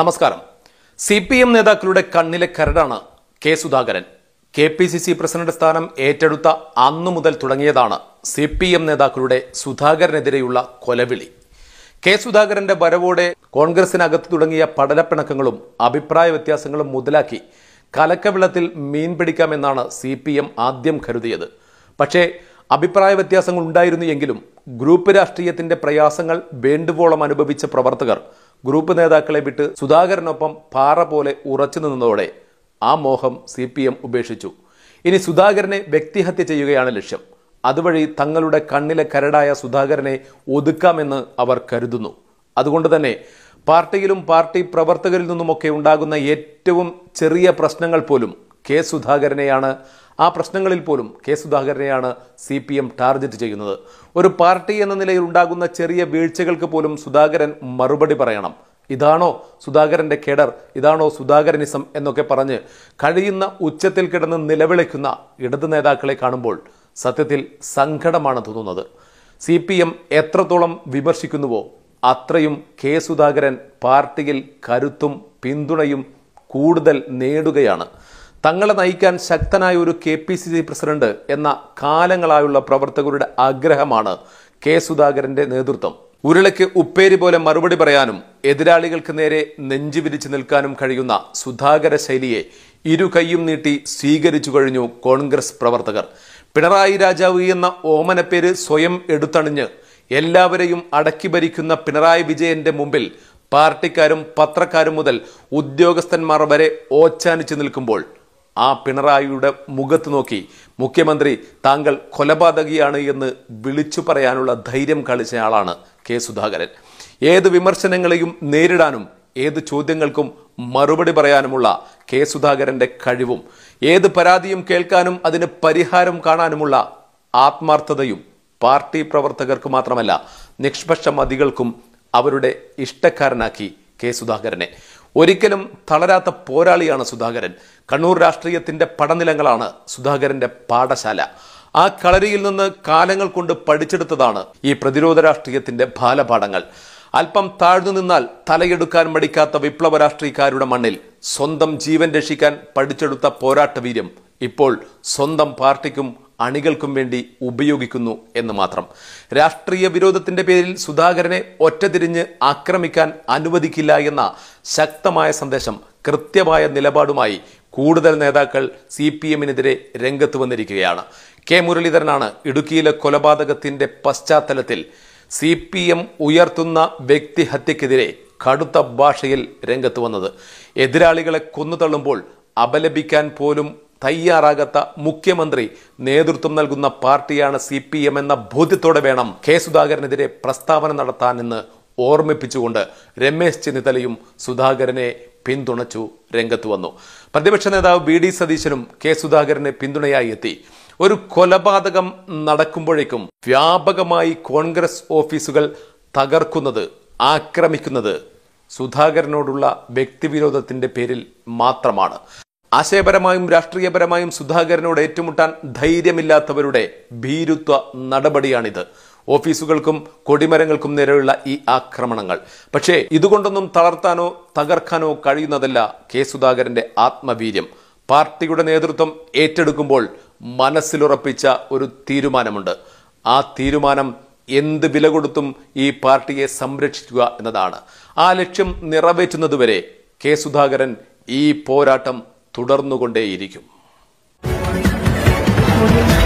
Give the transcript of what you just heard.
നമസ്കാരം C P M നേതാക്കളുടെ കണ്ണിലെ കരടാണ് K Sudhakaran K P C C president സ്ഥാനം ഏറ്റെടുത്ത അന്നു മുതൽ തുടങ്ങിയതാണ് സി പി എം നേതാക്കളുടെ സുധാകരനെതിരെയുള്ള കൊലവിളി കെ സുധാകരന്റെ വരവോടെ കോൺഗ്രസിനകത്ത് തുടങ്ങിയ പടലപ്പിണക്കങ്ങളും അഭിപ്രായ വ്യത്യാസങ്ങളും മുതലാക്കി കലക്കവിളത്തിൽ മീൻ പിടിക്കാമെന്നാണ് സി പി എം ആദ്യം കരുതിയത് പക്ഷേ അഭിപ്രായ വ്യത്യാസങ്ങൾ ഉണ്ടായിരുന്നു എങ്കിലും ഗ്രൂപ്പ് രാഷ്ട്രീയത്തിന്റെ പ്രയാസങ്ങൾ വേണ്ടുവോളം അനുഭവിച്ച പ്രവർത്തകർ ഗ്രൂപ്പ് നേതാക്കളെ വിട്ട് സുധാകരനൊപ്പം പാറ പോലെ ഉറച്ചു നിന്നതോടെ ആ മോഹം സി പി എം ഉപേക്ഷിച്ചു ഇനി സുധാകരനെ വ്യക്തിഹത്യ ചെയ്യുകയാണ് ലക്ഷ്യം അതുവഴി തങ്ങളുടെ കണ്ണിലെ കരടായ സുധാകരനെ ഒതുക്കാമെന്ന് അവർ കരുതുന്നു അതുകൊണ്ട് തന്നെ പാർട്ടിയിലും പാർട്ടി പ്രവർത്തകരിൽ നിന്നുമൊക്കെ ഉണ്ടാകുന്ന ഏറ്റവും ചെറിയ പ്രശ്നങ്ങൾ പോലും കെ സുധാകരനെയാണ് ആ പ്രശ്നങ്ങളിൽ പോലും കെ സുധാകരനെയാണ് സി പി എം ടാർഗറ്റ് ചെയ്യുന്നത് ഒരു പാർട്ടി എന്ന നിലയിൽ ഉണ്ടാകുന്ന ചെറിയ വീഴ്ചകൾക്ക് പോലും സുധാകരൻ മറുപടി പറയണം ഇതാണോ സുധാകരൻ്റെ കേഡർ ഇതാണോ സുധാകരനിസം എന്നൊക്കെ പറഞ്ഞ് കഴിയുന്ന ഉച്ചത്തിൽ കിടന്ന് നിലവിളിക്കുന്ന ഇടതു നേതാക്കളെ കാണുമ്പോൾ സത്യത്തിൽ സങ്കടമാണ് തോന്നുന്നത് സി പി എം എത്രത്തോളം വിമർശിക്കുന്നുവോ അത്രയും കെ സുധാകരൻ പാർട്ടിയിൽ കരുത്തും പിന്തുണയും കൂടുതൽ നേടുകയാണ് തങ്ങളെ നയിക്കാൻ ശക്തനായ ഒരു K P C C president എന്ന കാലങ്ങളായുള്ള പ്രവർത്തകരുടെ ആഗ്രഹമാണ് കെ സുധാകരന്റെ നേതൃത്വം ഉരുളയ്ക്ക് ഉപ്പേരി പോലെ മറുപടി പറയാനും എതിരാളികൾക്ക് നേരെ നെഞ്ചു വിരിച്ചു നിൽക്കാനും കഴിയുന്ന സുധാകര ശൈലിയെ ഇരു കൈയും നീട്ടി സ്വീകരിച്ചു കഴിഞ്ഞു കോൺഗ്രസ് പ്രവർത്തകർ പിണറായി രാജാവ് എന്ന ഓമനപ്പേര് സ്വയം എടുത്തണിഞ്ഞ് എല്ലാവരെയും അടക്കി ഭരിക്കുന്ന പിണറായി വിജയന്റെ മുമ്പിൽ പാർട്ടിക്കാരും പത്രക്കാരും മുതൽ ഉദ്യോഗസ്ഥന്മാർ വരെ ഓച്ചാനിച്ചു നിൽക്കുമ്പോൾ ആ പിണറായിയുടെ മുഖത്ത് നോക്കി മുഖ്യമന്ത്രി താങ്കൾ കൊലപാതകിയാണ് എന്ന് വിളിച്ചു പറയാനുള്ള ധൈര്യം കളിച്ച ആളാണ് കെ സുധാകരൻ ഏത് വിമർശനങ്ങളെയും നേരിടാനും ഏത് ചോദ്യങ്ങൾക്കും മറുപടി പറയാനുമുള്ള കെ സുധാകരൻ്റെ കഴിവും ഏത് പരാതിയും കേൾക്കാനും അതിന് പരിഹാരം കാണാനുമുള്ള ആത്മാർത്ഥതയും പാർട്ടി പ്രവർത്തകർക്ക് മാത്രമല്ല നിഷ്പക്ഷ മതികൾക്കും അവരുടെ ഇഷ്ടക്കാരനാക്കി കെ സുധാകരനെ ഒരിക്കലും തളരാത്ത പോരാളിയാണ് സുധാകരൻ കണ്ണൂർ രാഷ്ട്രീയത്തിന്റെ പടനിലങ്ങളാണ് സുധാകരന്റെ പാഠശാല ആ കളരിയിൽ നിന്ന് കാലങ്ങൾ കൊണ്ട് പഠിച്ചെടുത്തതാണ് ഈ പ്രതിരോധ രാഷ്ട്രീയത്തിന്റെ ബാലപാഠങ്ങൾ അല്പം താഴ്ന്നു നിന്നാൽ തലയെടുക്കാൻ മടിക്കാത്ത വിപ്ലവ രാഷ്ട്രീയക്കാരുടെ മണ്ണിൽ സ്വന്തം ജീവൻ രക്ഷിക്കാൻ പഠിച്ചെടുത്ത പോരാട്ടവീര്യം ഇപ്പോൾ സ്വന്തം പാർട്ടിക്കും അണികൾക്കും വേണ്ടി ഉപയോഗിക്കുന്നു എന്ന് മാത്രം രാഷ്ട്രീയ വിരോധത്തിന്റെ പേരിൽ സുധാകരനെ ഒറ്റതിരിഞ്ഞ് ആക്രമിക്കാൻ അനുവദിക്കില്ല എന്ന ശക്തമായ സന്ദേശം കൃത്യമായ നിലപാടുമായി കൂടുതൽ നേതാക്കൾ സി പി എമ്മിനെതിരെ രംഗത്ത് വന്നിരിക്കുകയാണ് കെ മുരളീധരനാണ് ഇടുക്കിയിലെ കൊലപാതകത്തിന്റെ പശ്ചാത്തലത്തിൽ സി പി എം ഉയർത്തുന്ന വ്യക്തിഹത്യക്കെതിരെ കടുത്ത ഭാഷയിൽ രംഗത്ത് വന്നത് എതിരാളികളെ കൊന്നു തള്ളുമ്പോൾ അപലപിക്കാൻ പോലും തയ്യാറാകാത്ത മുഖ്യമന്ത്രി നേതൃത്വം നൽകുന്ന പാർട്ടിയാണ് സി പി എം എന്ന ബോധ്യത്തോടെ വേണം കെ സുധാകരനെതിരെ പ്രസ്താവന നടത്താനെന്ന് ഓർമ്മിപ്പിച്ചുകൊണ്ട് രമേശ് ചെന്നിത്തലയും സുധാകരനെ പിന്തുണച്ചു രംഗത്ത് വന്നു പ്രതിപക്ഷ നേതാവ് ബി ഡി സതീശനും കെ സുധാകരനെ പിന്തുണയായി എത്തി ഒരു കൊലപാതകം നടക്കുമ്പോഴേക്കും വ്യാപകമായി കോൺഗ്രസ് ഓഫീസുകൾ തകർക്കുന്നത് ആക്രമിക്കുന്നത് സുധാകരനോടുള്ള വ്യക്തിവിരോധത്തിന്റെ പേരിൽ മാത്രമാണ് ആശയപരമായും രാഷ്ട്രീയപരമായും സുധാകരനോട് ഏറ്റുമുട്ടാൻ ധൈര്യമില്ലാത്തവരുടെ ഭീരുത്വ നടപടിയാണിത് ഓഫീസുകൾക്കും കൊടിമരങ്ങൾക്കും നേരെയുള്ള ഈ ആക്രമണങ്ങൾ പക്ഷേ ഇതുകൊണ്ടൊന്നും തളർത്താനോ തകർക്കാനോ കഴിയുന്നതല്ല കെ സുധാകരന്റെ ആത്മവീര്യം പാർട്ടിയുടെ നേതൃത്വം ഏറ്റെടുക്കുമ്പോൾ മനസ്സിലുറപ്പിച്ച ഒരു തീരുമാനമുണ്ട് ആ തീരുമാനം എന്ത് വില കൊടുത്തും ഈ പാർട്ടിയെ സംരക്ഷിക്കുക എന്നതാണ് ആ ലക്ഷ്യം നിറവേറ്റുന്നതുവരെ കെ സുധാകരൻ ഈ പോരാട്ടം തുടർന്നുകൊണ്ടേയിരിക്കും